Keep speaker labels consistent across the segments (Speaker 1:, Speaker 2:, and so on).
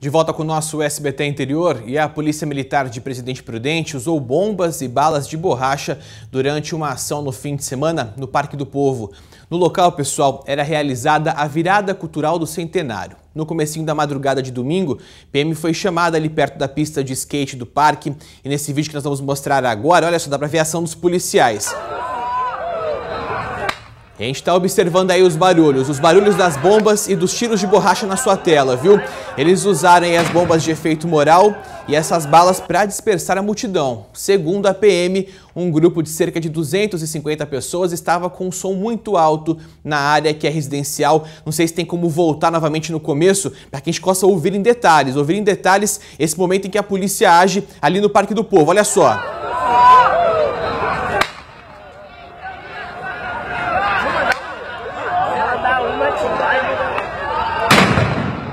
Speaker 1: De volta com o nosso SBT Interior, e a Polícia Militar de Presidente Prudente usou bombas e balas de borracha durante uma ação no fim de semana no Parque do Povo. No local, pessoal, era realizada a virada cultural do centenário. No comecinho da madrugada de domingo, PM foi chamada ali perto da pista de skate do parque, e nesse vídeo que nós vamos mostrar agora, olha só, dá pra ver a ação dos policiais a gente está observando aí os barulhos, os barulhos das bombas e dos tiros de borracha na sua tela, viu? Eles usaram as bombas de efeito moral e essas balas para dispersar a multidão. Segundo a PM, um grupo de cerca de 250 pessoas estava com um som muito alto na área que é residencial. Não sei se tem como voltar novamente no começo para que a gente possa ouvir em detalhes, ouvir em detalhes esse momento em que a polícia age ali no Parque do Povo. Olha só.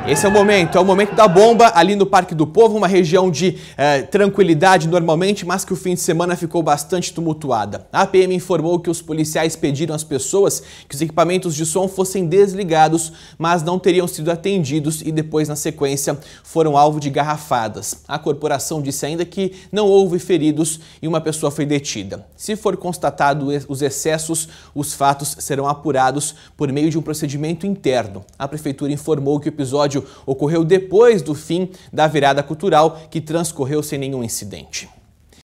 Speaker 1: Esse é o momento, é o momento da bomba ali no Parque do Povo, uma região de eh, tranquilidade normalmente, mas que o fim de semana ficou bastante tumultuada. A PM informou que os policiais pediram às pessoas que os equipamentos de som fossem desligados, mas não teriam sido atendidos e depois, na sequência, foram alvo de garrafadas. A corporação disse ainda que não houve feridos e uma pessoa foi detida. Se for constatado os excessos, os fatos serão apurados por meio de um procedimento interno. A prefeitura informou que o episódio episódio ocorreu depois do fim da virada cultural, que transcorreu sem nenhum incidente.